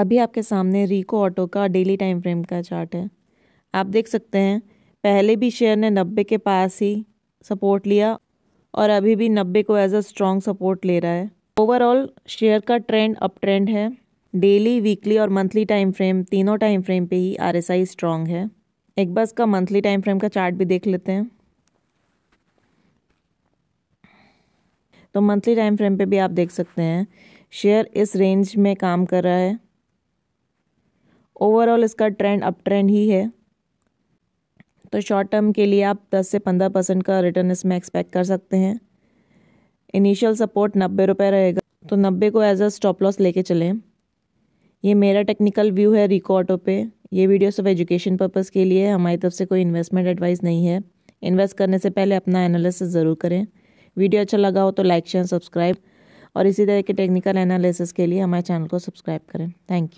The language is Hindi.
अभी आपके सामने रिको ऑटो का डेली टाइम फ्रेम का चार्ट है आप देख सकते हैं पहले भी शेयर ने नब्बे के पास ही सपोर्ट लिया और अभी भी नब्बे को एज अ स्ट्रॉन्ग सपोर्ट ले रहा है ओवरऑल शेयर का ट्रेंड अप ट्रेंड है डेली वीकली और मंथली टाइम फ्रेम तीनों टाइम फ्रेम पे ही आर एस आई स्ट्रॉन्ग है एक बस का मंथली टाइम फ्रेम का चार्ट भी देख लेते हैं तो मंथली टाइम फ्रेम पे भी आप देख सकते हैं शेयर इस रेंज में काम कर रहा है ओवरऑल इसका ट्रेंड अप ट्रेंड ही है तो शॉर्ट टर्म के लिए आप 10 से 15 परसेंट का रिटर्न इसमें एक्सपेक्ट कर सकते हैं इनिशियल सपोर्ट नब्बे रुपये रहेगा तो नब्बे को एज अ स्टॉप लॉस लेके चलें ये मेरा टेक्निकल व्यू है रिको ऑटो पे ये वीडियो सिर्फ एजुकेशन पर्पज़ के लिए हमारी तरफ से कोई इन्वेस्टमेंट एडवाइस नहीं है इन्वेस्ट करने से पहले अपना एनालिसिस ज़रूर करें वीडियो अच्छा लगा हो तो लाइक शेयर सब्सक्राइब और इसी तरह के टेक्निकल एनालिसिस के लिए हमारे चैनल को सब्सक्राइब करें थैंक यू